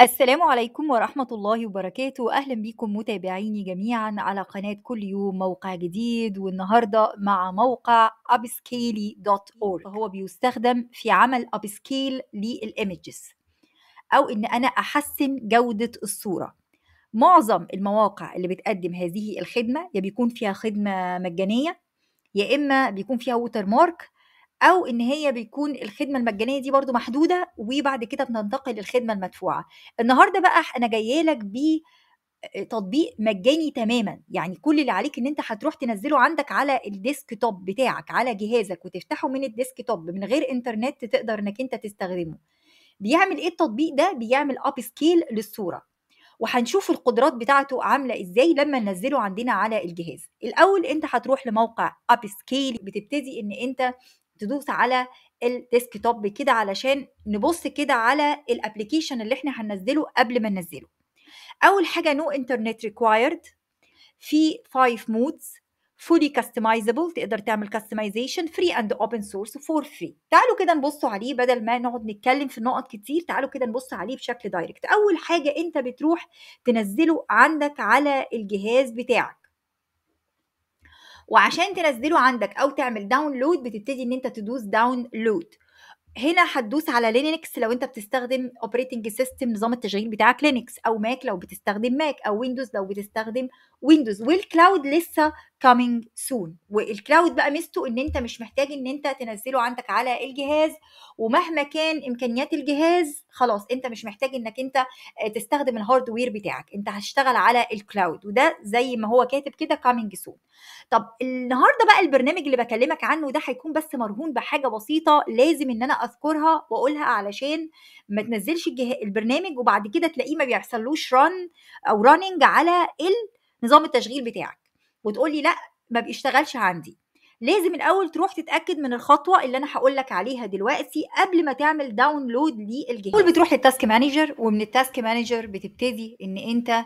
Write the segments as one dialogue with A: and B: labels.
A: السلام عليكم ورحمة الله وبركاته أهلا بكم متابعيني جميعا على قناة كل يوم موقع جديد والنهاردة مع موقع upscaly.org فهو بيستخدم في عمل upscale للإيمجز أو إن أنا أحسن جودة الصورة معظم المواقع اللي بتقدم هذه الخدمة يا بيكون فيها خدمة مجانية يا إما بيكون فيها ووتر مارك او ان هي بيكون الخدمه المجانيه دي برضو محدوده وبعد كده بننتقل للخدمه المدفوعه النهارده بقى انا جايه لك ب تطبيق مجاني تماما يعني كل اللي عليك ان انت هتروح تنزله عندك على الديسك توب بتاعك على جهازك وتفتحه من الديسك توب من غير انترنت تقدر انك انت تستخدمه بيعمل ايه التطبيق ده بيعمل اب سكيل للصوره وهنشوف القدرات بتاعته عامله ازاي لما ننزله عندنا على الجهاز الاول انت هتروح لموقع اب سكيل بتبتدي ان انت تدوس على الديسك توب كده علشان نبص كده على الابلكيشن اللي احنا هننزله قبل ما ننزله اول حاجه نو انترنت ريكوايرد في 5 مودز فولي كاستمايزبل تقدر تعمل كاستمايزيشن فري اند اوبن سورس فور فري تعالوا كده نبصوا عليه بدل ما نقعد نتكلم في نقط كتير تعالوا كده نبص عليه بشكل دايركت اول حاجه انت بتروح تنزله عندك على الجهاز بتاعك وعشان تنزله عندك او تعمل داونلود بتبتدي ان انت تدوس داونلود هنا هتدوس على لينكس لو انت بتستخدم اوبريتنج سيستم نظام التشغيل بتاعك لينكس او ماك لو بتستخدم ماك او ويندوز لو بتستخدم ويندوز والكلاود لسه coming soon والكلاود بقى ميزته ان انت مش محتاج ان انت تنزله عندك على الجهاز ومهما كان امكانيات الجهاز خلاص انت مش محتاج انك انت آه، تستخدم الهاردوير بتاعك انت هتشتغل على الكلاود وده زي ما هو كاتب كده coming soon طب النهارده بقى البرنامج اللي بكلمك عنه ده هيكون بس مرهون بحاجه بسيطه لازم ان انا اذكرها واقولها علشان ما تنزلش الجه... البرنامج وبعد كده تلاقيه ما بيحصلوش رن run او راننج على ال نظام التشغيل بتاعك وتقول لي لا ما بيشتغلش عندي لازم الاول تروح تتاكد من الخطوه اللي انا هقول لك عليها دلوقتي قبل ما تعمل داونلود للجهاز اول بتروح للتاسك مانجر ومن التاسك مانجر بتبتدي ان انت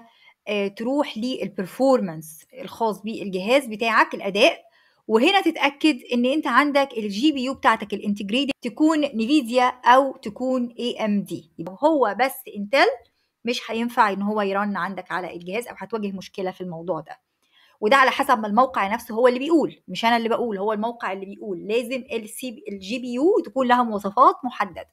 A: آه، تروح للبرفورمانس الخاص بالجهاز بتاعك الاداء وهنا تتاكد ان انت عندك الجي بي يو بتاعتك الانتجريتد تكون نيفيديا او تكون اي ام دي هو بس انتل مش هينفع ان هو يرن عندك على الجهاز او هتواجه مشكله في الموضوع ده وده على حسب ما الموقع نفسه هو اللي بيقول مش انا اللي بقول هو الموقع اللي بيقول لازم الجي بي يو تكون لها مواصفات محدده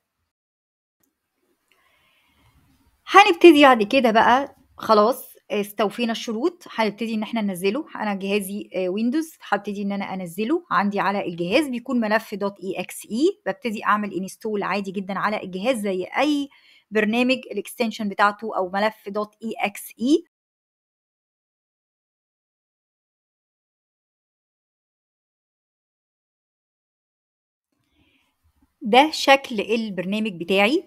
A: هنبتدي بعد كده بقى خلاص استوفينا الشروط هنبتدي ان احنا ننزله انا جهازي ويندوز آه، هبتدي ان انا انزله عندي على الجهاز بيكون ملف دوت اي اكس اي ببتدي اعمل انستول عادي جدا على الجهاز زي اي برنامج الاكستنشن بتاعته او ملف دوت اي اكس اي ده شكل البرنامج بتاعي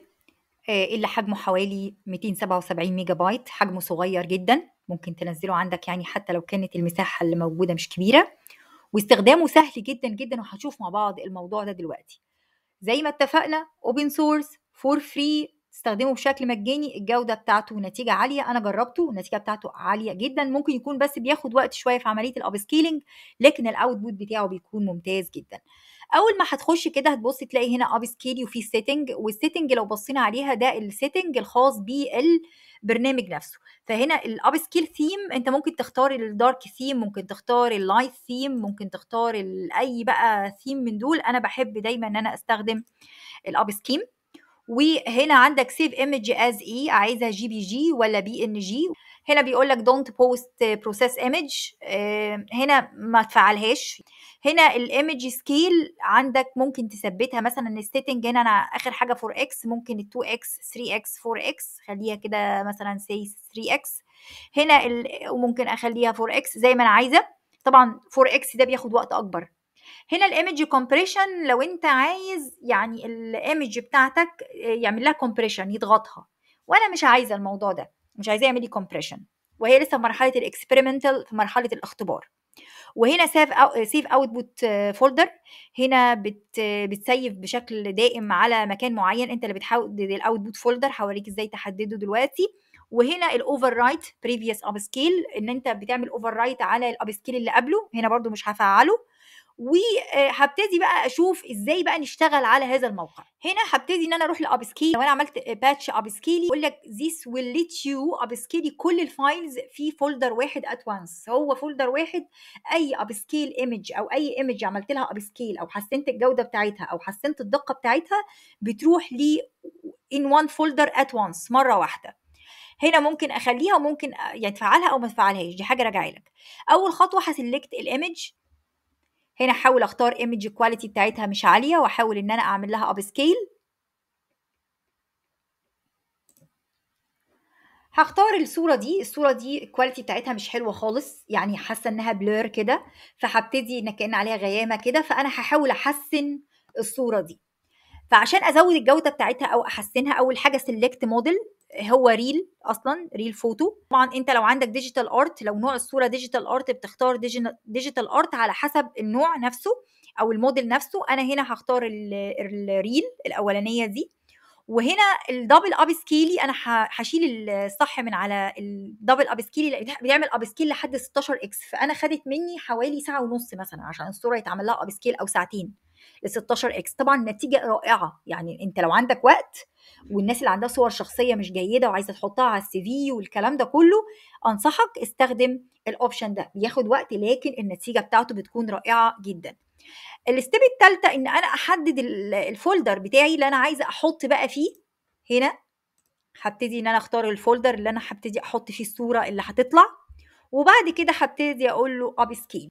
A: آه، اللي حجمه حوالي 277 ميجا بايت حجمه صغير جدا ممكن تنزله عندك يعني حتى لو كانت المساحة اللي موجودة مش كبيرة واستخدامه سهل جدا جدا وهنشوف مع بعض الموضوع ده دلوقتي زي ما اتفقنا اوبن سورس فور فري تستخدمه بشكل مجاني الجوده بتاعته نتيجه عاليه انا جربته النتيجه بتاعته عاليه جدا ممكن يكون بس بياخد وقت شويه في عمليه الأب سكيلينج لكن الاوتبوت بتاعه بيكون ممتاز جدا اول ما هتخش كده هتبص تلاقي هنا اب سكيل وفي سيتنج والسيتنج لو بصينا عليها ده السيتنج الخاص بالبرنامج نفسه فهنا الاب سكيل ثيم انت ممكن تختار الدارك ثيم ممكن تختار اللايت ثيم ممكن تختار اي بقى ثيم من دول انا بحب دايما ان انا استخدم الاب سكيم وهنا عندك سيف ايمج از اي عايزها جي بي جي ولا بي ان جي هنا بيقول لك دونت بوست بروسيس ايمج هنا ما تفعلهاش هنا الايمج سكيل عندك ممكن تثبتها مثلا السيتنج هنا انا اخر حاجه 4 اكس ممكن 2 اكس 3 اكس 4 اكس خليها كده مثلا سي 3 اكس هنا وممكن اخليها 4 اكس زي ما انا عايزه طبعا 4 اكس ده بياخد وقت اكبر هنا الايمج كومبريشن لو انت عايز يعني الايمج بتاعتك آه، يعمل لها كومبريشن يضغطها وانا مش عايزه الموضوع ده مش عايزاه يعمل لي كومبريشن وهي لسه في مرحله الاكسبيرمنتال في مرحله الاختبار وهنا سيف أو سيف اوتبوت فولدر هنا بت بتسيف بشكل دائم على مكان معين انت اللي بتحدد الاوتبوت فولدر هوريك ازاي تحدده دلوقتي وهنا الاوفر رايت بريفيوس اب سكيل ان انت بتعمل اوفر رايت على الاب سكيل اللي قبله هنا برده مش هفعله وهبتدي آه، بقى اشوف ازاي بقى نشتغل على هذا الموقع هنا هبتدي ان انا اروح لابسكيلي لو انا عملت باتش ابسكيلي يقول لك this will let you ابسكيلي كل الفايلز في فولدر واحد ات وانس هو فولدر واحد اي ابسكيل ايمج او اي ايمج عملت لها ابسكيل او حسنت الجوده بتاعتها او حسنت الدقه بتاعتها بتروح لي in one folder at once مره واحده هنا ممكن اخليها وممكن آه، يعني تفعلها او ما تفعلهاش دي حاجه راجعه لك اول خطوه هسلكت الايمج هنا احاول اختار ايمج الكواليتي بتاعتها مش عاليه واحاول ان انا اعمل لها اب سكيل هختار الصوره دي الصوره دي الكواليتي بتاعتها مش حلوه خالص يعني حاسه انها بلور كده فهبتدي ان كان عليها غيامه كده فانا هحاول احسن الصوره دي فعشان ازود الجوده بتاعتها او احسنها اول حاجه سيلكت موديل هو ريل اصلا ريل فوتو طبعا انت لو عندك ديجيتال ارت لو نوع الصوره ديجيتال ارت بتختار ديجيتال ارت على حسب النوع نفسه او الموديل نفسه انا هنا هختار الريل الاولانيه دي وهنا الدبل اب سكيلي انا هشيل الصح من على الدبل اب سكيلي بيعمل اب سكيل لحد 16 اكس فانا خدت مني حوالي ساعه ونص مثلا عشان الصوره يتعمل لها اب سكيل او ساعتين ل 16 اكس طبعا نتيجه رائعه يعني انت لو عندك وقت والناس اللي عندها صور شخصيه مش جيده وعايزه تحطها على السي في والكلام ده كله انصحك استخدم الاوبشن ده بياخد وقت لكن النتيجه بتاعته بتكون رائعه جدا الستيب الثالثه ان انا احدد الفولدر بتاعي اللي انا عايزه احط بقى فيه هنا هبتدي ان انا اختار الفولدر اللي انا هبتدي احط فيه الصوره اللي هتطلع وبعد كده هبتدي اقول له اب سكيل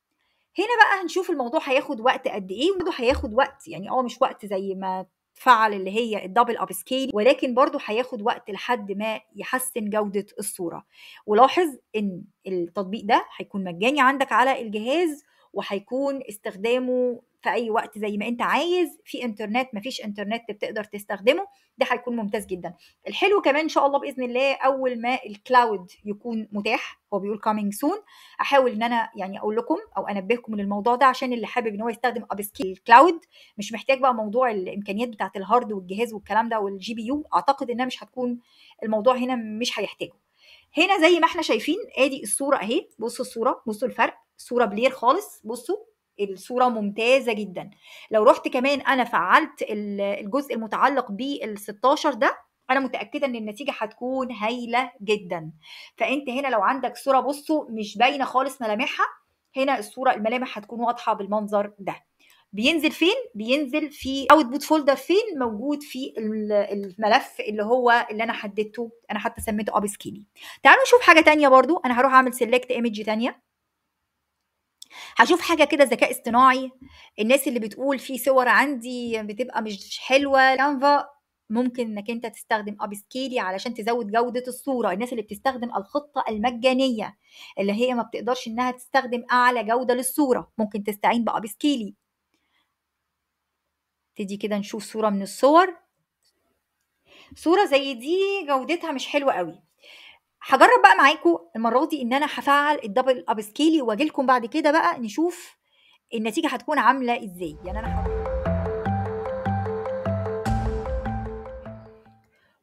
A: هنا بقى هنشوف الموضوع هياخد وقت قد ايه وبرضه هياخد وقت يعني اه مش وقت زي ما فعل اللي هي الدبل اب سكيل ولكن برضه هياخد وقت لحد ما يحسن جوده الصوره ولاحظ ان التطبيق ده هيكون مجاني عندك على الجهاز وهيكون استخدامه في اي وقت زي ما انت عايز في انترنت مفيش انترنت بتقدر تستخدمه ده هيكون ممتاز جدا الحلو كمان ان شاء الله باذن الله اول ما الكلاود يكون متاح هو بيقول coming soon احاول ان انا يعني اقول لكم او انبهكم للموضوع ده عشان اللي حابب ان هو يستخدم اب سكيل كلاود مش محتاج بقى موضوع الامكانيات بتاعت الهارد والجهاز والكلام ده والجي بي يو اعتقد انها مش هتكون الموضوع هنا مش هيحتاجه هنا زي ما احنا شايفين ادي الصوره اهي بصوا الصوره بصوا الفرق صوره بلير خالص بصوا الصوره ممتازه جدا لو رحت كمان انا فعلت الجزء المتعلق بال 16 ده انا متاكده ان النتيجه هتكون هايله جدا فانت هنا لو عندك صوره بصوا مش باينه خالص ملامحها هنا الصوره الملامح هتكون واضحه بالمنظر ده بينزل فين بينزل في اوتبوت فولدر فين موجود في الملف اللي هو اللي انا حددته انا حتى سميته اب سكيلي تعالوا نشوف حاجه تانية برضو انا هروح اعمل سيلكت ايمج تانية هشوف حاجه كده ذكاء اصطناعي الناس اللي بتقول في صور عندي بتبقى مش حلوه كانفا ممكن انك انت تستخدم اب سكيلي علشان تزود جوده الصوره الناس اللي بتستخدم الخطه المجانيه اللي هي ما بتقدرش انها تستخدم اعلى جوده للصوره ممكن تستعين باب سكيلي نبتدي كده نشوف صوره من الصور صوره زي دي جودتها مش حلوه قوي هجرب بقى معاكم المره دي ان انا هفعل الدبل اب سكيلي واجي لكم بعد كده بقى نشوف النتيجه هتكون عامله ازاي يعني انا حر...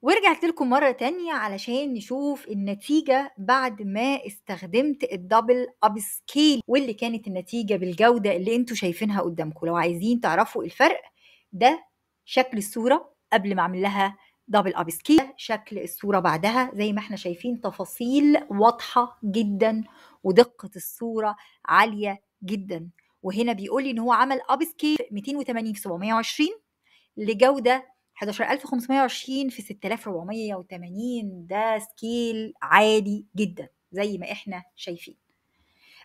A: ورجعت لكم مرة تانية علشان نشوف النتيجة بعد ما استخدمت الدبل اب سكيل واللي كانت النتيجة بالجودة اللي انتوا شايفينها قدامكم لو عايزين تعرفوا الفرق ده شكل الصورة قبل ما اعمل لها دبل ابسكي شكل الصوره بعدها زي ما احنا شايفين تفاصيل واضحه جدا ودقه الصوره عاليه جدا وهنا بيقول لي ان هو عمل ابسكي 280 في 720 لجوده 11520 في 6480 ده سكيل عالي جدا زي ما احنا شايفين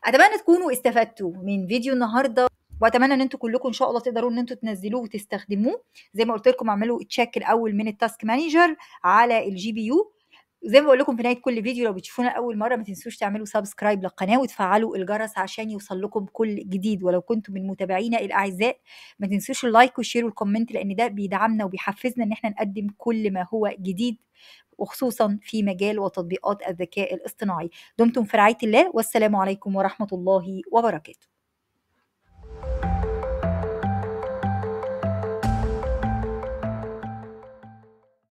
A: اتمنى تكونوا استفدتوا من فيديو النهارده واتمنى ان انتوا كلكم ان شاء الله تقدروا ان انتوا تنزلوه وتستخدموه زي ما قلت لكم اعملوا تشيك الاول من التاسك مانجر على الجي بي يو زي ما بقول لكم في نهايه كل فيديو لو بتشوفونا اول مره ما تنسوش تعملوا سبسكرايب للقناه وتفعلوا الجرس عشان يوصل لكم كل جديد ولو كنتم من متابعينا الاعزاء ما تنسوش اللايك والشير والكومنت لان ده بيدعمنا وبيحفزنا ان احنا نقدم كل ما هو جديد وخصوصا في مجال وتطبيقات الذكاء الاصطناعي دمتم في رعايه الله والسلام عليكم ورحمه الله وبركاته